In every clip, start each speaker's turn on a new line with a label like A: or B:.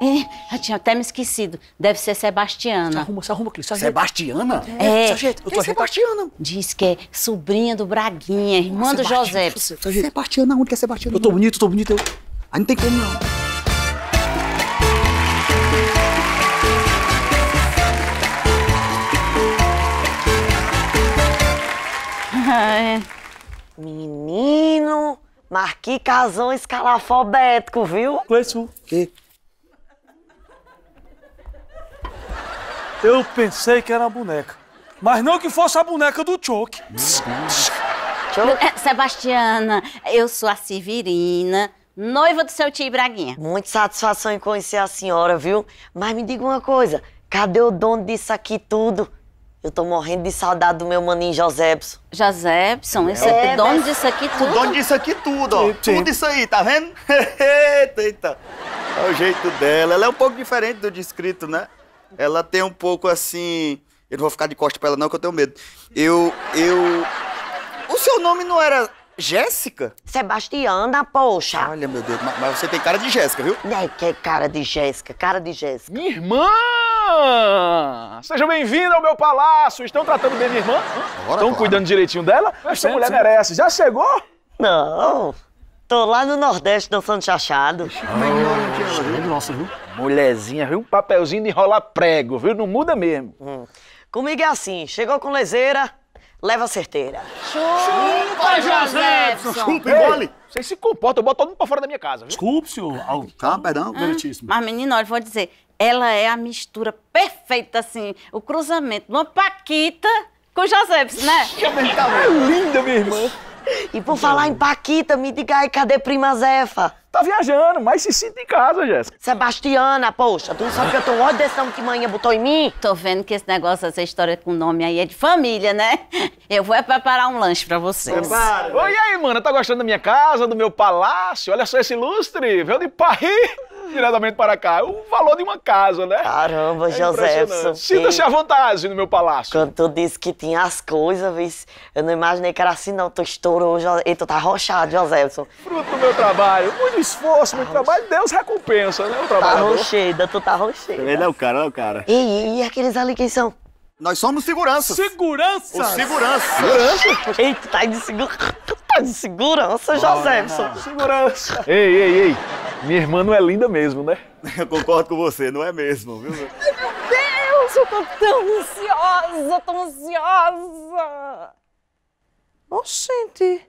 A: É, já tinha até me esquecido. Deve ser Sebastiana. Se arruma, se arruma, Cris. Sebastiana? É. é. eu tô é Sebastiana. Diz que é sobrinha do Braguinha, é, irmã do José. Sebastiana, onde que é Sebastiana? Eu tô bonito, eu tô bonito. Eu... Aí não tem como não. Ai. Ah, é. Menino, que casão escalafobético, viu? O Que? Eu pensei que era a boneca. Mas não que fosse a boneca do Choke. É, Sebastiana, eu sou a Severina, noiva do seu tio Braguinha. Muita satisfação em conhecer a senhora, viu? Mas me diga uma coisa, cadê o dono disso aqui tudo? Eu tô morrendo de saudade do meu maninho Josebson. Josebson, esse é, é o dono disso aqui tudo? O dono disso
B: aqui tudo, ó. Sim, sim. Tudo isso aí, tá vendo? Eita, eita. É o jeito dela. Ela é um pouco diferente do descrito, né? Ela tem um pouco assim.
A: Eu não vou ficar de costa pra ela, não, que eu tenho medo. Eu. Eu. O seu nome não era Jéssica? Sebastiana, poxa. Olha, meu Deus, mas, você tem cara de Jéssica, viu? É, que é cara de Jéssica, cara de Jéssica. Minha irmã! Seja bem-vinda ao meu palácio. Estão
B: tratando bem minha irmã? Estão claro. cuidando direitinho dela? Essa mulher merece. Já
A: chegou? Não. Tô lá no Nordeste dançando chachado. Oh, nossa, viu? Mulherzinha, viu? Um papelzinho de enrolar prego, viu? Não muda mesmo. Hum. Comigo é assim, chegou com leseira, leva certeira.
B: Chupa, Chupa Josepson! Chupa, engole! Vocês se comportam, eu boto todo mundo pra fora da minha casa, viu? Desculpe, senhor. Tá, perdão, hum, meritíssimo.
A: Mas, menino, olha, vou dizer, ela é a mistura perfeita, assim, o cruzamento de uma paquita com o né? Que é, é linda, minha irmã! E por falar em Paquita, me diga aí, cadê prima Zefa? Tá viajando, mas se sinta em casa, Jéssica. Sebastiana, poxa, tu não sabe que eu tô um ódio desse nome que manhã botou em mim? Tô vendo que esse negócio, essa história com nome aí é de família, né? Eu vou é preparar um lanche pra vocês. Prepara. Né? Oi,
B: aí, mana, tá gostando da minha casa, do meu palácio? Olha só esse lustre, veio de Paris
A: diretamente para cá. O valor de uma casa, né? Caramba, é Sinta-se à vontade no meu palácio. Quando tu disse que tinha as coisas, eu não imaginei que era assim, não. Tu estourou, jo... tu tá roxado, José. Fruto
B: do meu trabalho. Muito esforço, muito trabalho. Deus recompensa, né? O trabalho. Tá rocheda,
A: tu tá rocheda. Ele é o cara, é o cara. E, e aqueles ali quem são? Nós somos segurança. Segurança? segurança. Segurança? Ei, tu tá de, segura... tu tá
B: de segurança, José. Segurança. Ei, ei, ei. Minha irmã não é linda mesmo, né? Eu concordo com você, não é mesmo, viu? Meu
A: Deus, eu tô tão
B: ansiosa,
A: tão ansiosa!
B: gente!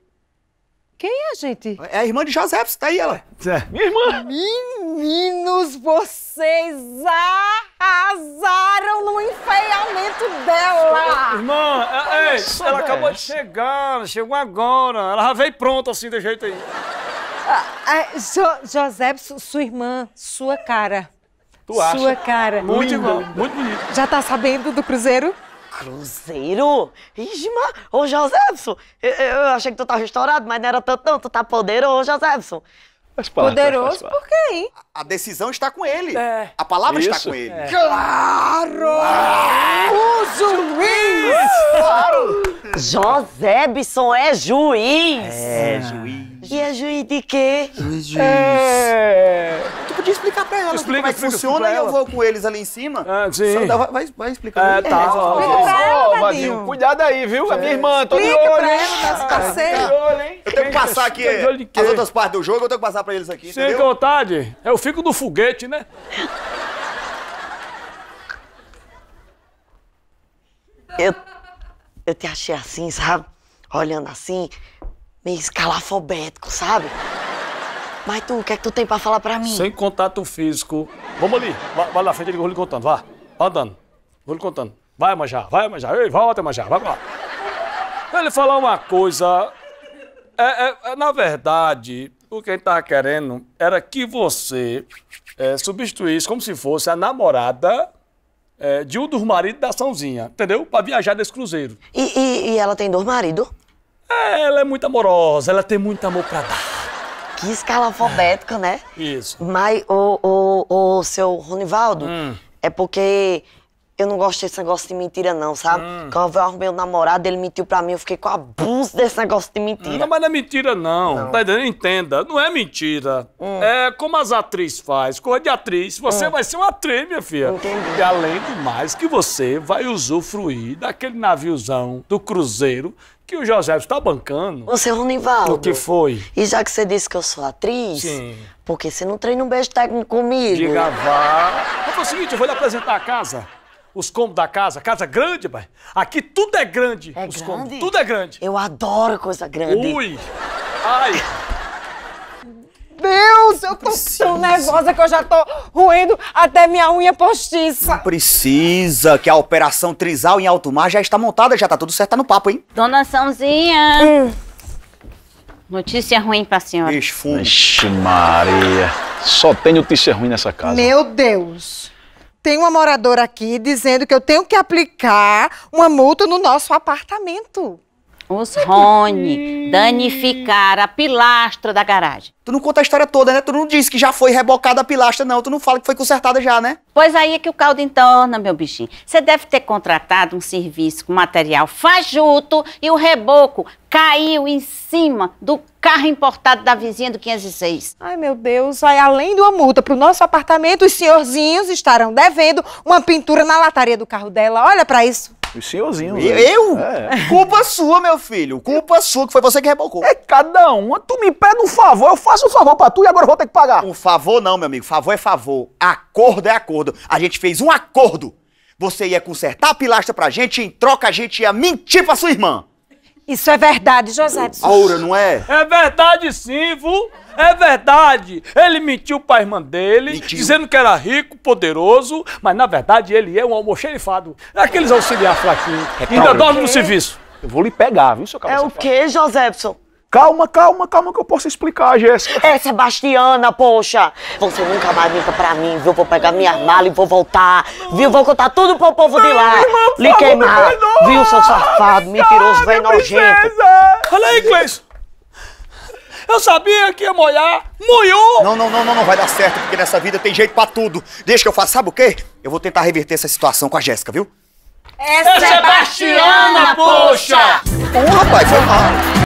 B: Quem é a gente? É a irmã de José, você tá aí, ela.
A: Minha irmã! Meninos, vocês arrasaram no enfeiamento dela! Irmã, é, é, ela acabou de
B: chegar, chegou agora. Ela já veio pronta assim, de jeito aí.
A: Ah, ah, jo José, sua irmã, sua cara. Tu acha? Sua cara. Muito bom, muito bonito. Já tá sabendo do Cruzeiro? Cruzeiro? Isma, ô Joséfson, eu, eu, achei que tu tava restaurado, mas não era tanto não, tu tá poderoso, Joséfson. Poderoso por quê, hein? A decisão está com ele. É. A palavra Isso. está com ele. É. Claro! Ah! O juiz! Claro! José é juiz! É, juiz juiz. E a juiz de quê? Juiz, juiz. É... Tu podia
B: explicar pra ela explica, como é que funciona e eu vou com eles ali em cima. Ah, sim. vai, vai, vai explicando. É, tá. É, ó, ó, ó, Vadinho, cuidado aí, viu? É. A minha irmã, tô explica de olho. pra ela,
A: olho, hein? Eu tenho que passar aqui as outras
B: partes do jogo, eu tenho que passar pra eles aqui, Fica vontade. Eu fico no foguete, né?
A: Eu, eu te achei assim, sabe? Olhando assim, meio escalafobético, sabe? Mas tu, o que é que tu tem pra falar pra mim? Sem contato
B: físico. Vamos ali, vai, vai na frente, eu vou lhe contando, vá. Vai andando, vou lhe contando. Vai, Manjá, vai, Manjá. Ei, volta, Manjá, vai lá. Ele falar uma coisa... É, é, é, na verdade, o que ele tava tá querendo era que você é, substituísse como se fosse a namorada é, de um dos maridos da Sãozinha, entendeu? Pra viajar desse cruzeiro.
A: E, e, e ela tem dois maridos?
B: Ela é muito amorosa,
A: ela tem muito amor pra dar. Que escala alfabética, né? Isso. Mas o, o, o seu Ronivaldo, hum. é porque eu não gosto desse negócio de mentira, não, sabe? Hum. Quando eu arrumei o um namorado, ele mentiu pra mim, eu fiquei com abuso desse negócio de mentira. Não, mas não é
B: mentira, não. não. Tá entendendo? Entenda, não é mentira. Hum. É como as atrizes faz, coisa de atriz. Você hum. vai ser uma atriz, minha filha. Entendi. E além do mais, que você vai usufruir daquele naviozão do cruzeiro que o José está bancando.
A: Você, Ronivaldo. O que foi? E já que você disse que eu sou atriz, Sim. por que você não treina um beijo técnico comigo? Diga,
B: vá. Vamos fazer o seguinte, eu vou lhe apresentar a casa os cômodos da casa. Casa é grande,
A: pai. Aqui tudo é grande. É os grande? cômodos. Tudo é grande. Eu adoro coisa grande. Ui! Ai! Deus, eu tô tão nervosa que eu já tô ruindo até minha unha postiça. Não
B: precisa, que a operação Trisal em
A: alto mar já está montada, já tá tudo certo, tá no papo, hein? Dona Sãozinha! Hum. Notícia ruim pra senhora.
B: Ixi, Maria. Só tem notícia ruim nessa casa.
A: Meu Deus tem uma moradora aqui dizendo que eu tenho que aplicar uma multa no nosso apartamento. Os Rony danificaram a pilastra da garagem. Tu não conta a história toda, né? Tu não disse que já foi rebocada a pilastra, não. Tu não fala que foi consertada já, né? Pois aí é que o caldo entorna, meu bichinho. Você deve ter contratado um serviço com material fajuto e o reboco caiu em cima do carro importado da vizinha do 506. Ai, meu Deus. Aí, além de uma multa para o nosso apartamento, os senhorzinhos estarão devendo uma pintura na lataria do carro dela. Olha para isso.
B: Os senhorzinhos. Eu? eu? É. Culpa sua, meu filho. Culpa sua, que foi você que rebocou. É cada um. Tu me pede um favor, eu faço um favor pra tu e agora eu vou ter que pagar. Um favor não, meu amigo. Favor é favor. Acordo é acordo. A gente fez um acordo. Você ia consertar a pilastra pra gente e em troca a gente ia mentir pra sua irmã. Isso é verdade, José. Aura, não é? É verdade sim, vô. É verdade. Ele mentiu pra irmã dele, mentiu. dizendo que era rico, poderoso, mas na verdade ele é um almoxerifado. É aqueles auxiliar
A: fraquinhos. É Ainda dorme no serviço.
B: Eu vou lhe pegar, viu, seu é
A: cabeça? É o quê, Josépson? Calma, calma, calma que eu posso explicar, Jéssica. É, Sebastiana, poxa. Você nunca mais liga pra mim, viu? Vou pegar minha mala e vou voltar, não. viu? Vou contar tudo pro povo não, de lá. Irmã, Lhe queimar, viu, seu safado, me mentiroso, vem nojento. Olha aí, Cleison.
B: Eu sabia que ia molhar. Molhou! Não, não, não, não, não vai dar certo, porque nessa vida tem jeito pra tudo. Deixa que eu faça, sabe o quê? Eu vou tentar reverter essa situação com a Jéssica, viu?
A: É Sebastiana, poxa! Ô, rapaz, foi
B: mal.